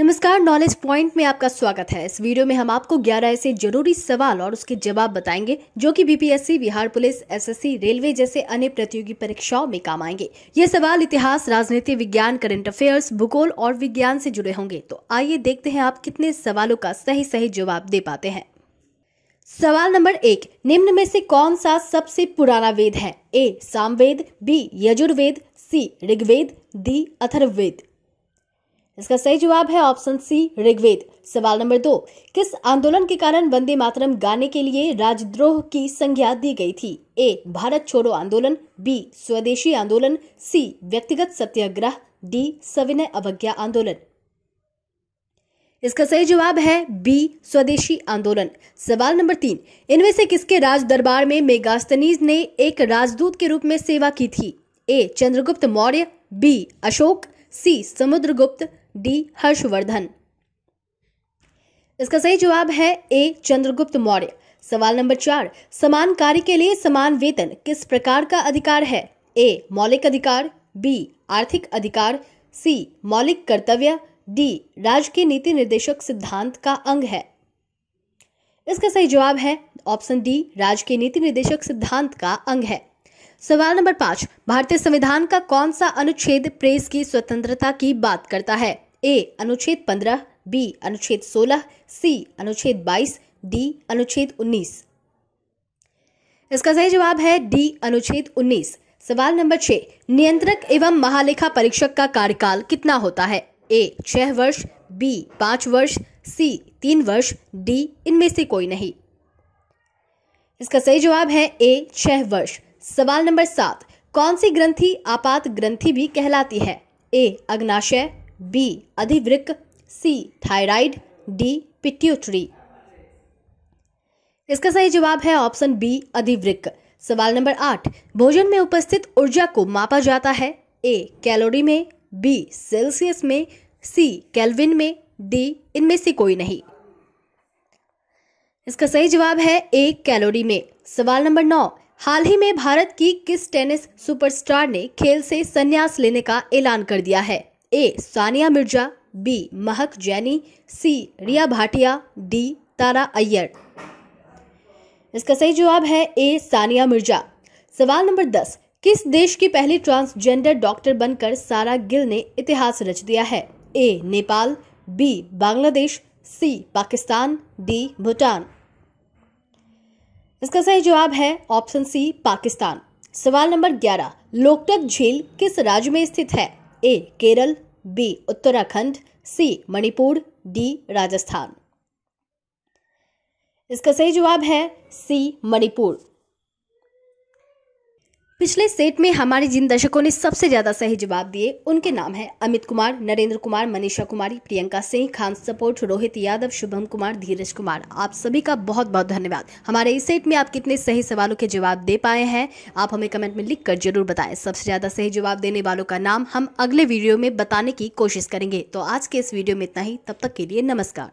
नमस्कार knowledge point में आपका स्वागत है इस वीडियो में हम आपको 11 ऐसे जरूरी सवाल और उसके जवाब बताएंगे जो कि BPSC Bihar police SSC railway जैसे अन्य प्रतियोगी परीक्षाओं में काम आएंगे ये सवाल इतिहास राजनीति विज्ञान करंट अफेयर्स भूगोल और विज्ञान से जुड़े होंगे तो आइए देखते हैं आप कितने सवालों का सही सही जवाब दे पाते हैं सवाल नंबर एक निम्न में से कौन सा सबसे पुराना वेद है A Samaveda B Yajurveda C Rigveda D Atharvaveda इसका सही जवाब है ऑप्शन सी ऋग्वेद सवाल नंबर दो किस आंदोलन के कारण वंदे मातरम गाने के लिए राजद्रोह की संज्ञा दी गई थी ए भारत छोड़ो आंदोलन बी स्वदेशी आंदोलन सी व्यक्तिगत सत्याग्रह डी सविनय अवज्ञा आंदोलन इसका सही जवाब है बी स्वदेशी आंदोलन सवाल नंबर तीन इनमें से किसके राज दरबार में मेगास्तनीज ने एक राजदूत के रूप में सेवा की थी A Chandragupta Maurya B Ashoka C Samudragupta D Harshavardhana इसका सही जवाब है ए चंद्रगुप्त मौर्य सवाल नंबर चार समान कार्य के लिए समान वेतन किस प्रकार का अधिकार है ए मौलिक अधिकार बी आर्थिक अधिकार सी मौलिक कर्तव्य डी राज्य के नीति निर्देशक सिद्धांत का अंग है इसका सही जवाब है ऑप्शन डी राज्य के नीति निर्देशक सिद्धांत का अंग है सवाल नंबर पांच भारतीय संविधान का कौन सा अनुच्छेद प्रेस की स्वतंत्रता की बात करता है ए अनुच्छेद 15, बी अनुच्छेद 16, सी अनुच्छेद 22, डी अनुच्छेद 19। इसका सही जवाब है डी अनुच्छेद 19। सवाल नंबर छह नियंत्रक एवं महालेखा परीक्षक का कार्यकाल कितना होता है ए छह वर्ष बी पांच वर्ष सी तीन वर्ष डी इनमें से कोई नहीं इसका सही जवाब है ए छह वर्ष सवाल नंबर सात कौन सी ग्रंथि आपात ग्रंथि भी कहलाती है ए अग्नाशय बी अधिवृक्क सी थायराइड डी पिट्यूटरी इसका सही जवाब है ऑप्शन बी अधिवृक्क सवाल नंबर आठ भोजन में उपस्थित ऊर्जा को मापा जाता है ए कैलोरी में बी सेल्सियस में सी कैलविन में डी इनमें से कोई नहीं इसका सही जवाब है ए कैलोरी में सवाल नंबर नौ हाल ही में भारत की किस टेनिस सुपरस्टार ने खेल से संन्यास लेने का ऐलान कर दिया है ए Sania Mirza B Mahak Jaini C Riya Bhatia D Tara Iyer इसका सही जवाब है ए सानिया मिर्जा सवाल नंबर दस किस देश की पहली ट्रांसजेंडर डॉक्टर बनकर सारा गिल ने इतिहास रच दिया है A Nepal B Bangladesh C Pakistan D Bhutan इसका सही जवाब है ऑप्शन सी पाकिस्तान सवाल नंबर ग्यारह लोकटक झील किस राज्य में स्थित है A Kerala B Uttarakhand C Manipur D Rajasthan इसका सही जवाब है सी मणिपुर पिछले सेट में हमारे जिन दर्शकों ने सबसे ज्यादा सही जवाब दिए उनके नाम हैं अमित कुमार नरेंद्र कुमार मनीषा कुमारी प्रियंका सिंह खान सपोर्ट रोहित यादव शुभम कुमार धीरज कुमार आप सभी का बहुत बहुत धन्यवाद हमारे इस सेट में आप कितने सही सवालों के जवाब दे पाए हैं आप हमें कमेंट में लिख कर जरूर बताए सबसे ज्यादा सही जवाब देने वालों का नाम हम अगले वीडियो में बताने की कोशिश करेंगे तो आज के इस वीडियो में इतना ही तब तक के लिए नमस्कार